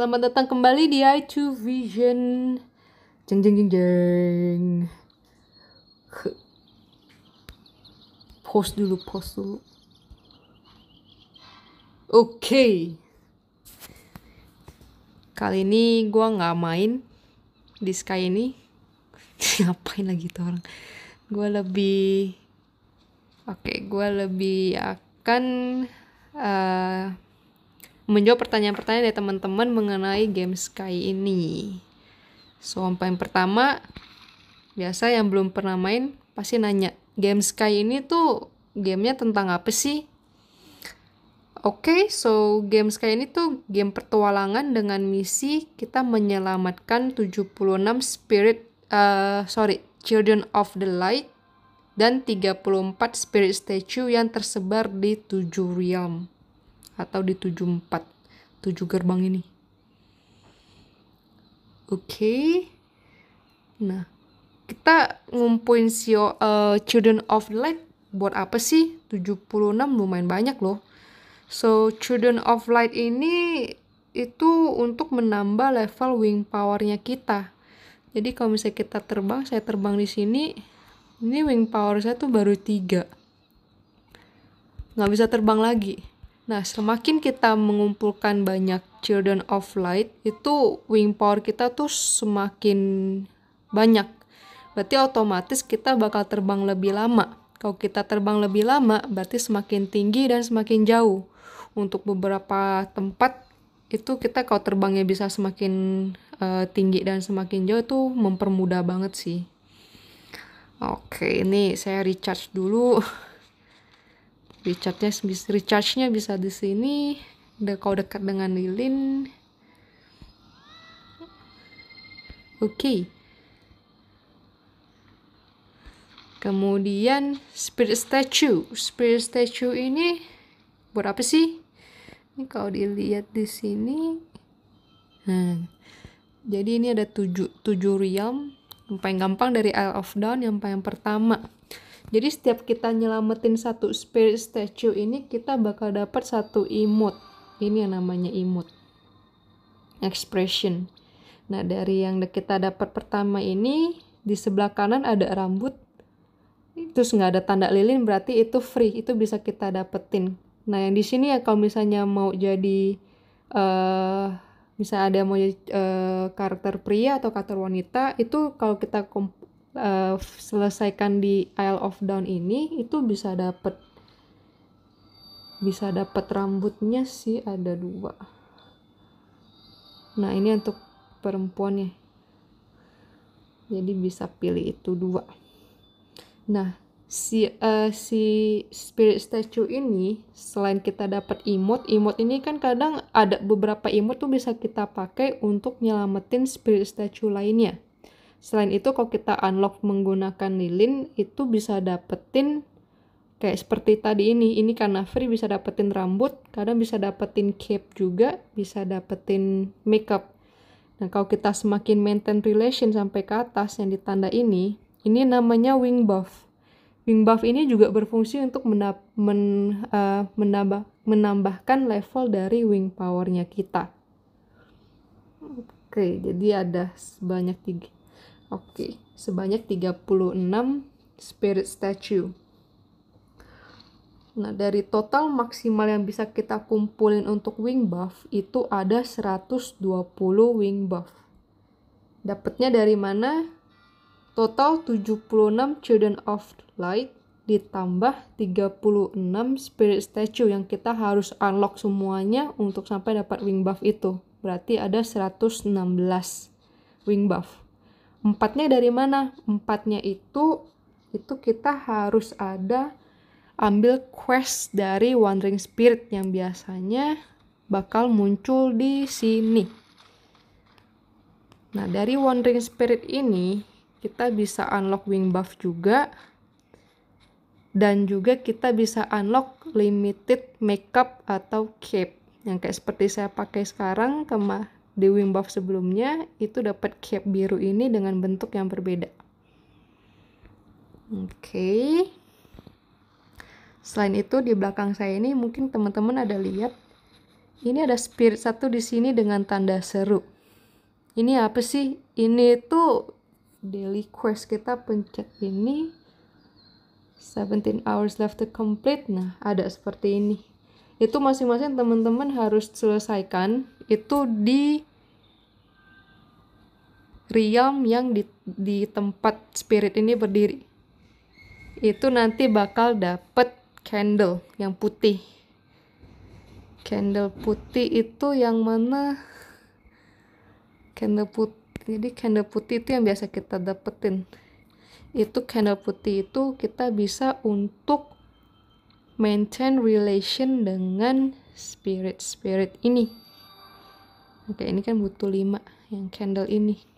Selamat datang kembali di i2 Vision. Jeng jeng jeng jeng. Post dulu, post dulu. Oke. Okay. Kali ini gue nggak main di Sky ini. Ngapain lagi tuh orang? Gua lebih Oke, okay, gua lebih akan uh, menjawab pertanyaan-pertanyaan dari teman-teman mengenai game Sky ini. So, yang pertama, biasa yang belum pernah main pasti nanya, game Sky ini tuh gamenya tentang apa sih? Oke, okay, so game Sky ini tuh game petualangan dengan misi kita menyelamatkan 76 spirit, uh, sorry, Children of the Light dan 34 spirit statue yang tersebar di 7 realm atau di 74 7 gerbang ini oke okay. nah kita ngumpulin si uh, eh, Children of the Light buat apa sih 76 lumayan banyak loh so Children of Light ini itu untuk menambah level wing powernya kita jadi kalau misalnya kita terbang saya terbang di sini ini wing power saya tuh baru tiga nggak bisa terbang lagi Nah, semakin kita mengumpulkan banyak Children of Light, itu wing power kita tuh semakin banyak. Berarti otomatis kita bakal terbang lebih lama. Kalau kita terbang lebih lama, berarti semakin tinggi dan semakin jauh. Untuk beberapa tempat itu kita kalau terbangnya bisa semakin uh, tinggi dan semakin jauh itu mempermudah banget sih. Oke, ini saya recharge dulu. recharge-nya recharge bisa di sini kalau dekat dengan lilin oke okay. kemudian spirit statue spirit statue ini buat apa sih ini kalau dilihat di sini hmm. jadi ini ada tujuh tujuh realm yang paling gampang dari Isle of Dawn yang paling pertama jadi setiap kita nyelamatin satu spirit statue ini kita bakal dapat satu imut. Ini yang namanya imut. Expression. Nah, dari yang kita dapat pertama ini di sebelah kanan ada rambut terus nggak ada tanda lilin berarti itu free itu bisa kita dapetin nah yang di sini ya kalau misalnya mau jadi uh, eh, misalnya ada mau jadi uh, karakter pria atau karakter wanita itu kalau kita uh, selesaikan di Isle of Down ini itu bisa dapat bisa dapat rambutnya sih ada dua nah ini untuk perempuan ya jadi bisa pilih itu dua nah si uh, si spirit statue ini selain kita dapat imut imut ini kan kadang ada beberapa imut tuh bisa kita pakai untuk nyelamatin spirit statue lainnya Selain itu kalau kita unlock menggunakan lilin itu bisa dapetin kayak seperti tadi ini ini karena free bisa dapetin rambut kadang bisa dapetin cape juga bisa dapetin makeup nah kalau kita semakin maintain relation sampai ke atas yang ditanda ini ini namanya wing buff wing buff ini juga berfungsi untuk men, uh, menambah, menambahkan level dari wing powernya kita oke jadi ada sebanyak tiga Oke, sebanyak 36 spirit statue. Nah, dari total maksimal yang bisa kita kumpulin untuk wing buff itu ada 120 wing buff. Dapatnya dari mana? Total 76 Children of Light ditambah 36 spirit statue yang kita harus unlock semuanya untuk sampai dapat wing buff itu. Berarti ada 116 wing buff. Empatnya dari mana? Empatnya itu itu kita harus ada ambil quest dari Wandering Spirit yang biasanya bakal muncul di sini. Nah, dari Wandering Spirit ini kita bisa unlock wing buff juga dan juga kita bisa unlock limited makeup atau cape yang kayak seperti saya pakai sekarang kemah di wing buff sebelumnya itu dapat cap biru ini dengan bentuk yang berbeda. Oke. Okay. Selain itu di belakang saya ini mungkin teman-teman ada lihat ini ada spirit satu di sini dengan tanda seru. Ini apa sih? Ini itu daily quest kita pencet ini 17 hours left to complete. Nah, ada seperti ini. Itu masing-masing teman-teman harus selesaikan itu di realm yang di, di tempat spirit ini berdiri itu nanti bakal dapet candle yang putih candle putih itu yang mana candle putih jadi candle putih itu yang biasa kita dapetin itu candle putih itu kita bisa untuk maintain relation dengan spirit-spirit ini oke ini kan butuh 5 yang candle ini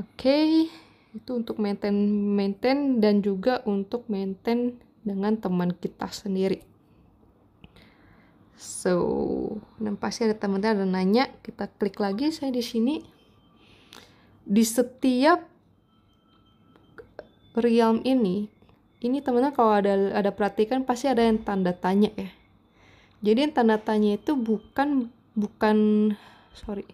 oke okay. itu untuk maintain maintain dan juga untuk maintain dengan teman kita sendiri so dan pasti ada teman-teman ada nanya kita klik lagi saya di sini di setiap realm ini ini teman-teman kalau ada ada perhatikan pasti ada yang tanda tanya ya jadi yang tanda tanya itu bukan bukan sorry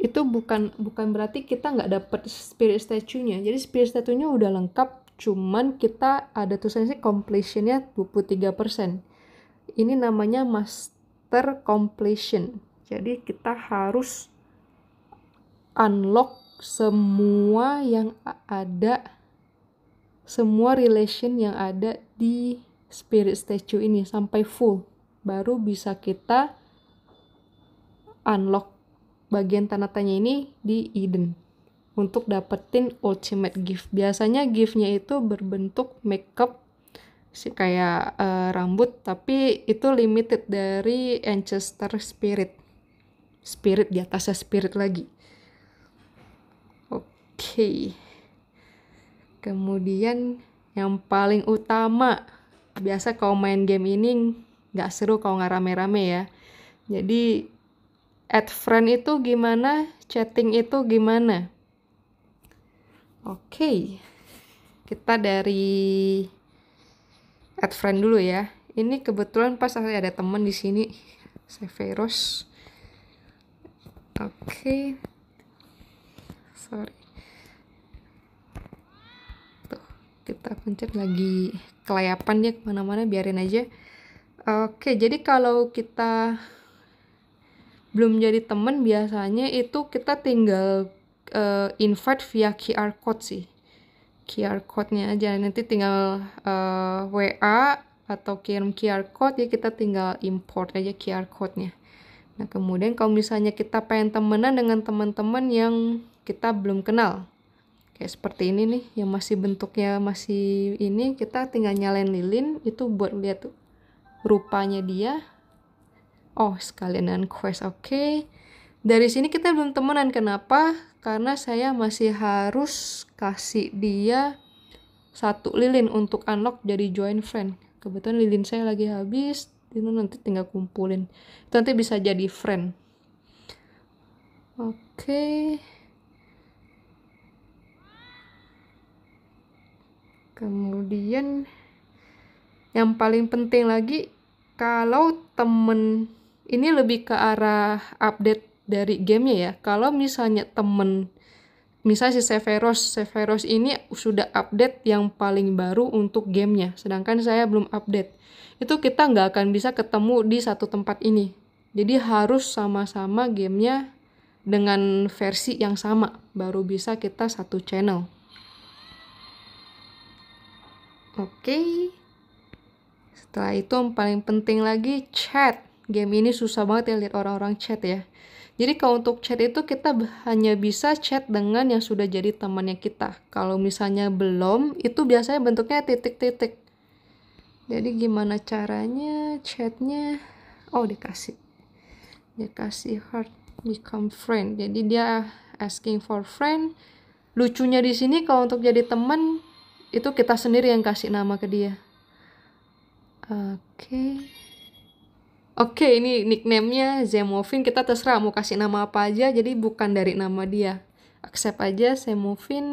itu bukan bukan berarti kita nggak dapet spirit statue-nya. Jadi spirit statue-nya udah lengkap, cuman kita ada tulisannya sih completion-nya 23%. Ini namanya master completion. Jadi kita harus unlock semua yang ada semua relation yang ada di spirit statue ini sampai full baru bisa kita unlock bagian tanda tanya ini di Eden untuk dapetin ultimate gift. Biasanya giftnya itu berbentuk makeup sih kayak uh, rambut tapi itu limited dari ancestor spirit. Spirit di atasnya spirit lagi. Oke. Okay. Kemudian yang paling utama biasa kalau main game ini nggak seru kalau nggak rame-rame ya. Jadi add friend itu gimana, chatting itu gimana. Oke, kita dari add friend dulu ya. Ini kebetulan pas ada temen di sini, Severus. Oke, sorry. Tuh, kita pencet lagi kelayapan dia kemana-mana, biarin aja. Oke, jadi kalau kita belum jadi temen biasanya itu kita tinggal uh, invite via QR code sih QR code-nya aja nanti tinggal uh, eh, WA atau kirim QR code ya kita tinggal import aja QR code-nya nah kemudian kalau misalnya kita pengen temenan dengan teman-teman yang kita belum kenal kayak seperti ini nih yang masih bentuknya masih ini kita tinggal nyalain lilin itu buat lihat tuh rupanya dia oh sekalian dengan quest oke okay. dari sini kita belum temenan kenapa karena saya masih harus kasih dia satu lilin untuk unlock jadi join friend kebetulan lilin saya lagi habis itu nanti tinggal kumpulin itu nanti bisa jadi friend oke okay. kemudian yang paling penting lagi kalau temen ini lebih ke arah update dari gamenya ya. Kalau misalnya temen, misalnya si Severus, Severus ini sudah update yang paling baru untuk gamenya, sedangkan saya belum update. Itu kita nggak akan bisa ketemu di satu tempat ini. Jadi harus sama-sama gamenya dengan versi yang sama, baru bisa kita satu channel. Oke, setelah itu yang paling penting lagi chat game ini susah banget ya lihat orang-orang chat ya. Jadi kalau untuk chat itu kita hanya bisa chat dengan yang sudah jadi temannya kita. Kalau misalnya belum, itu biasanya bentuknya titik-titik. Jadi gimana caranya chatnya? Oh dikasih, dikasih heart become friend. Jadi dia asking for friend. Lucunya di sini kalau untuk jadi teman itu kita sendiri yang kasih nama ke dia. Oke. Okay. Oke, ini nicknamenya Zemovin. Kita terserah mau kasih nama apa aja, jadi bukan dari nama dia. Accept aja Zemovin.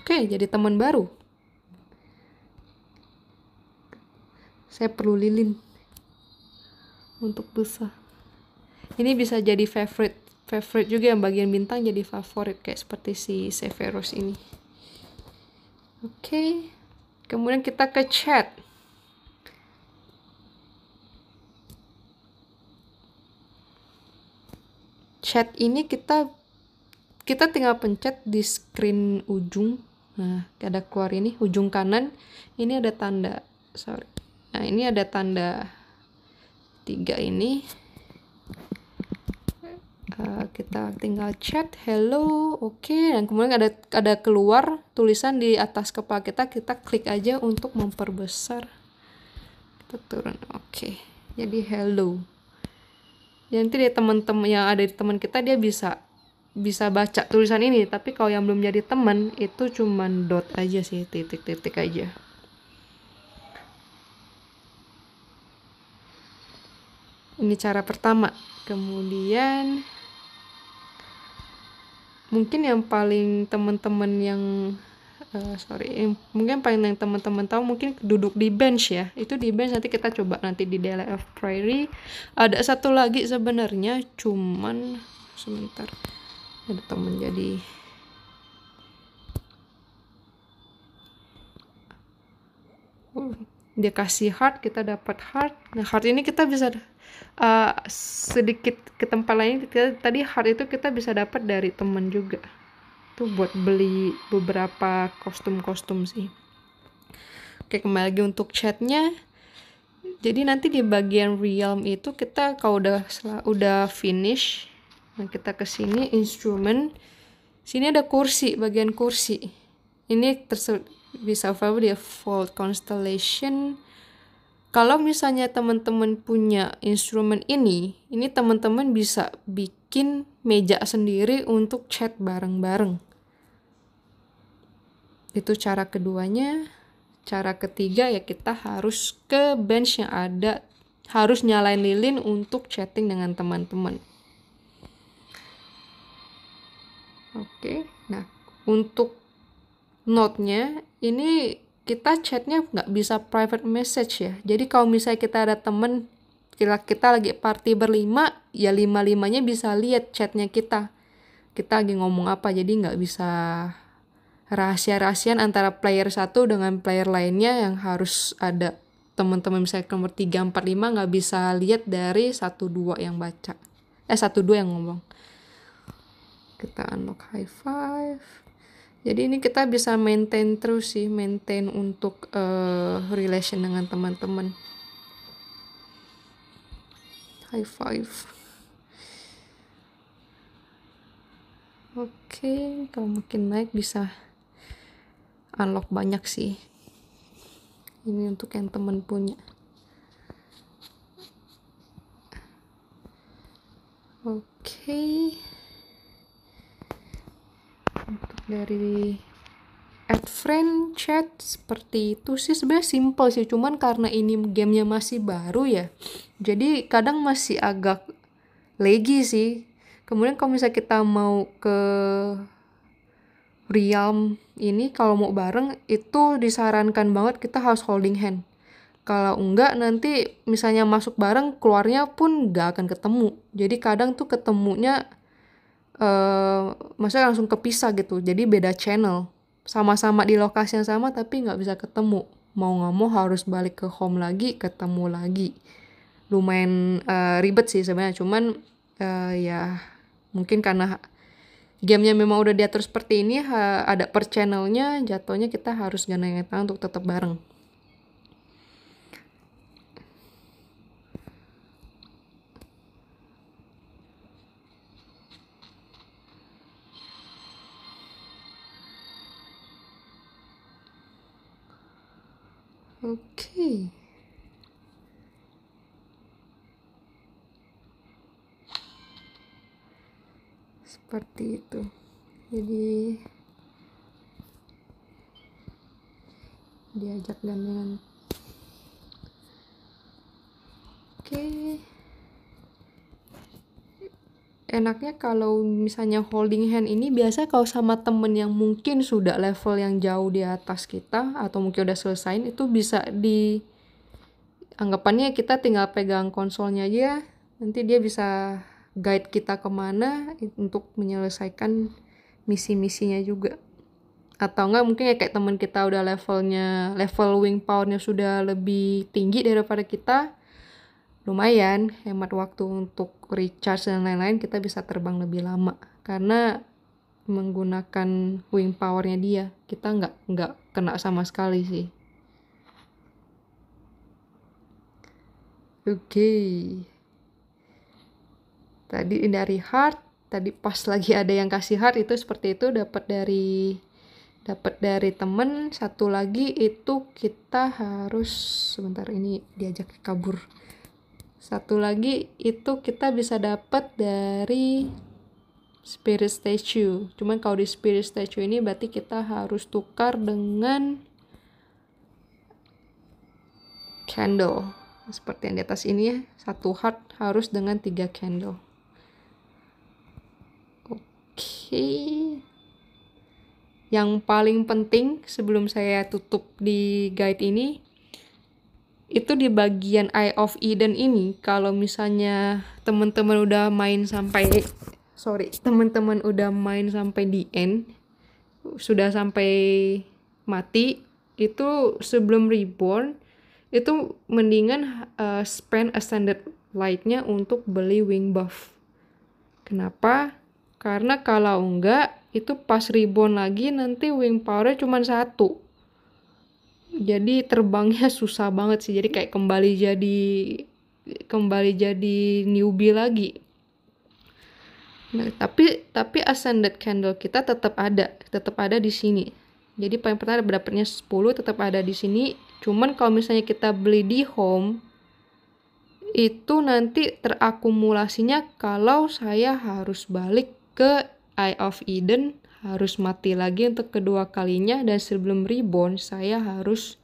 Oke, jadi teman baru. Saya perlu lilin untuk busa. Ini bisa jadi favorite favorite juga yang bagian bintang jadi favorit kayak seperti si Severus ini. Oke. Kemudian kita ke chat. chat ini kita kita tinggal pencet di screen ujung nah ada keluar ini ujung kanan ini ada tanda sorry nah ini ada tanda tiga ini uh, kita tinggal chat hello oke okay. dan kemudian ada ada keluar tulisan di atas kepala kita kita klik aja untuk memperbesar kita turun oke okay. jadi hello Ya, nanti dia teman-teman yang ada di teman kita dia bisa bisa baca tulisan ini tapi kalau yang belum jadi teman itu cuman dot aja sih titik-titik aja ini cara pertama kemudian mungkin yang paling teman-teman yang Eh, sorry mungkin paling yang teman-teman tahu mungkin duduk di bench ya itu di bench nanti kita coba nanti di Daily of Prairie ada satu lagi sebenarnya cuman sebentar ada teman jadi dia kasih heart kita dapat heart nah heart ini kita bisa uh, sedikit ke tempat lain tadi heart itu kita bisa dapat dari teman juga itu buat beli beberapa kostum-kostum sih oke kembali lagi untuk chatnya jadi nanti di bagian realm itu kita kalau udah udah finish nah kita ke sini instrumen sini ada kursi bagian kursi ini bisa available di Vault Constellation. Kalau misalnya teman-teman punya instrumen ini, ini teman-teman bisa bikin meja sendiri untuk chat bareng-bareng itu cara keduanya cara ketiga ya kita harus ke bench yang ada harus nyalain lilin untuk chatting dengan teman-teman oke nah untuk note-nya ini kita chatnya nggak bisa private message ya jadi kalau misalnya kita ada temen kita, kita lagi party berlima ya lima-limanya bisa lihat chatnya kita kita lagi ngomong apa jadi nggak bisa rahasia-rahasian antara player satu dengan player lainnya yang harus ada teman-teman misalnya nomor 3, 4, 5 nggak bisa lihat dari 1, 2 yang baca. Eh, 1, 2 yang ngomong. Kita unlock high five. Jadi ini kita bisa maintain terus sih, maintain untuk uh, relation dengan teman-teman. High five. Oke, okay, kalau makin naik bisa unlock banyak sih ini untuk yang temen punya oke okay. dari add friend chat seperti itu sih sebenarnya simple sih cuman karena ini gamenya masih baru ya jadi kadang masih agak lagi sih kemudian kalau misalnya kita mau ke Riam ini kalau mau bareng itu disarankan banget kita harus holding hand. Kalau enggak nanti misalnya masuk bareng keluarnya pun nggak akan ketemu. Jadi kadang tuh ketemunya uh, maksudnya langsung kepisah gitu. Jadi beda channel. Sama-sama di lokasi yang sama tapi nggak bisa ketemu. Mau nggak mau harus balik ke home lagi, ketemu lagi. Lumayan uh, ribet sih sebenarnya. Cuman uh, ya mungkin karena gamenya memang udah diatur seperti ini ada per channelnya jatuhnya kita harus gandengan tangan untuk tetap bareng Okay. seperti itu jadi diajak dan dengan, oke enaknya kalau misalnya holding hand ini biasa kalau sama temen yang mungkin sudah level yang jauh di atas kita atau mungkin udah selesain itu bisa di anggapannya kita tinggal pegang konsolnya aja nanti dia bisa guide kita kemana untuk menyelesaikan misi-misinya juga atau enggak mungkin ya kayak teman kita udah levelnya level wing powernya sudah lebih tinggi daripada kita lumayan hemat waktu untuk recharge dan lain-lain kita bisa terbang lebih lama karena menggunakan wing powernya dia kita nggak nggak kena sama sekali sih oke okay tadi dari heart tadi pas lagi ada yang kasih heart itu seperti itu dapat dari dapat dari temen satu lagi itu kita harus sebentar ini diajak kabur satu lagi itu kita bisa dapat dari spirit statue cuman kalau di spirit statue ini berarti kita harus tukar dengan candle seperti yang di atas ini ya satu heart harus dengan tiga candle Oke, yang paling penting sebelum saya tutup di guide ini itu di bagian Eye of Eden ini kalau misalnya teman-teman udah main sampai sorry teman-teman udah main sampai di end sudah sampai mati itu sebelum reborn itu mendingan uh, spend ascended lightnya untuk beli wing buff. Kenapa? Karena kalau enggak, itu pas rebound lagi nanti wing powernya cuma satu. Jadi terbangnya susah banget sih. Jadi kayak kembali jadi kembali jadi newbie lagi. Nah, tapi tapi ascended candle kita tetap ada, tetap ada di sini. Jadi paling pertama dapatnya 10 tetap ada di sini. Cuman kalau misalnya kita beli di home itu nanti terakumulasinya kalau saya harus balik ke Eye of Eden harus mati lagi untuk kedua kalinya dan sebelum reborn saya harus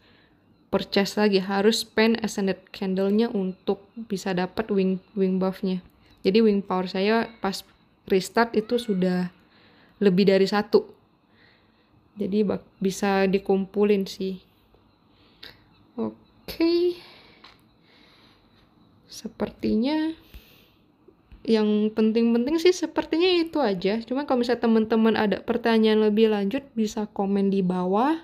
purchase lagi harus spend ascended candle-nya untuk bisa dapat wing wing buff-nya. Jadi wing power saya pas restart itu sudah lebih dari satu. Jadi bisa dikumpulin sih. Oke. Okay. Sepertinya yang penting-penting sih sepertinya itu aja. Cuma kalau misalnya teman-teman ada pertanyaan lebih lanjut bisa komen di bawah.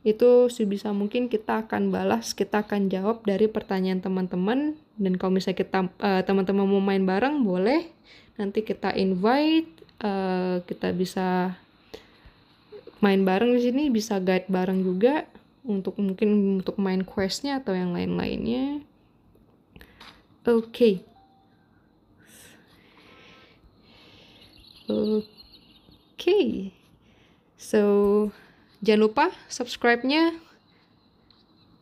Itu sebisa mungkin kita akan balas, kita akan jawab dari pertanyaan teman-teman. Dan kalau misalnya kita teman eh, teman-teman mau main bareng boleh. Nanti kita invite, uh, kita bisa main bareng di sini, bisa guide bareng juga untuk mungkin untuk main questnya atau yang lain-lainnya. Oke. Okay. okay. so jangan lupa subscribe-nya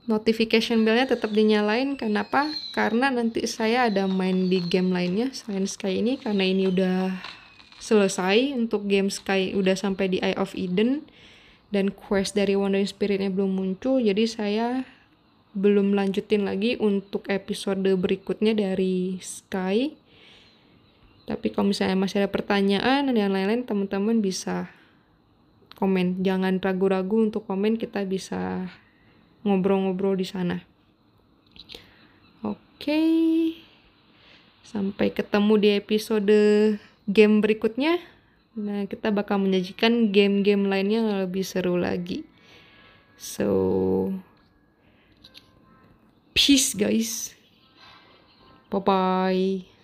notification bell-nya tetap dinyalain kenapa karena nanti saya ada main di game lainnya selain Sky ini karena ini udah selesai untuk game Sky udah sampai di Eye of Eden dan quest dari Wandering Spiritnya belum muncul jadi saya belum lanjutin lagi untuk episode berikutnya dari Sky tapi kalau misalnya masih ada pertanyaan dan lain-lain, teman-teman bisa komen. Jangan ragu-ragu untuk komen, kita bisa ngobrol-ngobrol di sana. Oke. Sampai ketemu di episode game berikutnya. Nah, kita bakal menyajikan game-game lainnya yang lebih seru lagi. So, peace guys. Bye-bye.